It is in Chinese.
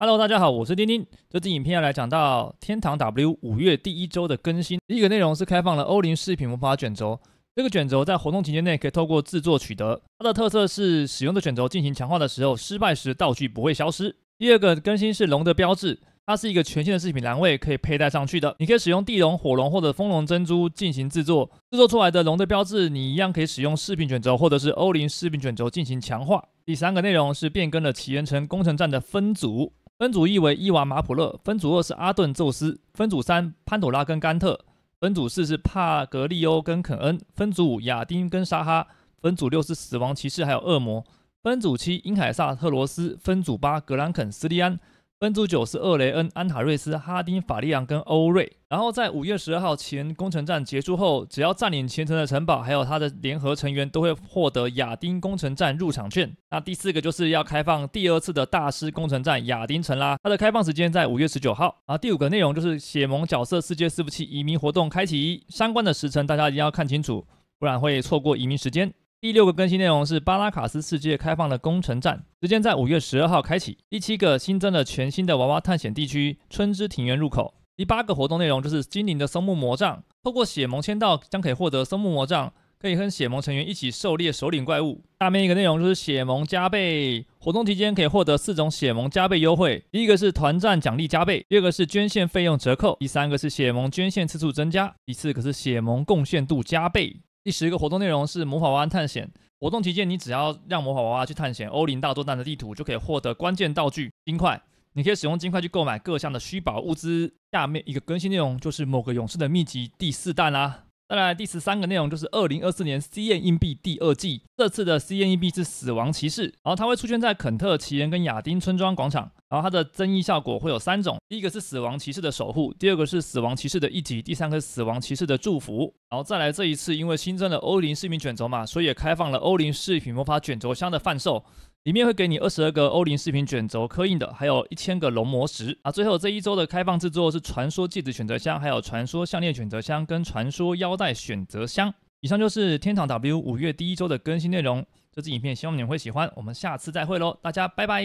Hello，大家好，我是丁丁。这支影片要来讲到天堂 W 五月第一周的更新。第一个内容是开放了欧林饰品魔法卷轴，这个卷轴在活动期间内可以透过制作取得。它的特色是使用的卷轴进行强化的时候，失败时道具不会消失。第二个更新是龙的标志，它是一个全新的饰品栏位，可以佩戴上去的。你可以使用地龙、火龙或者风龙珍珠进行制作，制作出来的龙的标志，你一样可以使用饰品卷轴或者是欧林饰品卷轴进行强化。第三个内容是变更了起源城工程站的分组。分组一为伊娃马普勒，分组二是阿顿宙斯，分组三潘朵拉跟甘特，分组四是帕格利欧跟肯恩，分组五亚丁跟沙哈，分组六是死亡骑士还有恶魔，分组七英凯撒特罗斯，分组八格兰肯斯利安。分组九是厄雷恩、安塔瑞斯、哈丁、法利昂跟欧瑞。然后在五月十二号前工程站结束后，只要占领前程的城堡，还有他的联合成员，都会获得亚丁工程站入场券。那第四个就是要开放第二次的大师工程站亚丁城啦，它的开放时间在五月十九号。啊，第五个内容就是血盟角色世界四伏器移民活动开启，相关的时辰大家一定要看清楚，不然会错过移民时间。第六个更新内容是巴拉卡斯世界开放的工程站，时间在五月十二号开启。第七个新增了全新的娃娃探险地区春之庭园入口。第八个活动内容就是精灵的松木魔杖，透过血盟签到将可以获得松木魔杖，可以跟血盟成员一起狩猎首领怪物。下面一个内容就是血盟加倍活动期间可以获得四种血盟加倍优惠，第一个是团战奖励加倍，第二个是捐献费用折扣，第三个是血盟捐献次数增加，第四可是血盟贡献度加倍。第十个活动内容是魔法娃娃探险活动，期间，你只要让魔法娃娃去探险，欧林大作战的地图就可以获得关键道具冰块。你可以使用金块去购买各项的虚宝物资。下面一个更新内容就是某个勇士的秘籍第四弹啦。当然，第十三个内容就是二零二四年 C N 硬币第二季，这次的 C N 硬币是死亡骑士，然后它会出现在肯特奇人跟亚丁村庄广场。然后它的增益效果会有三种，第一个是死亡骑士的守护，第二个是死亡骑士的一级，第三个是死亡骑士的祝福。然后再来这一次，因为新增了欧林饰品卷轴嘛，所以也开放了欧林饰品魔法卷轴箱的贩售，里面会给你二十二个欧林饰品卷轴，刻印的，还有一千个龙魔石。啊，最后这一周的开放制作是传说戒指选择箱，还有传说项链选择箱跟传说腰带选择箱。以上就是天堂 W 五月第一周的更新内容。这支影片希望你们会喜欢，我们下次再会喽，大家拜拜。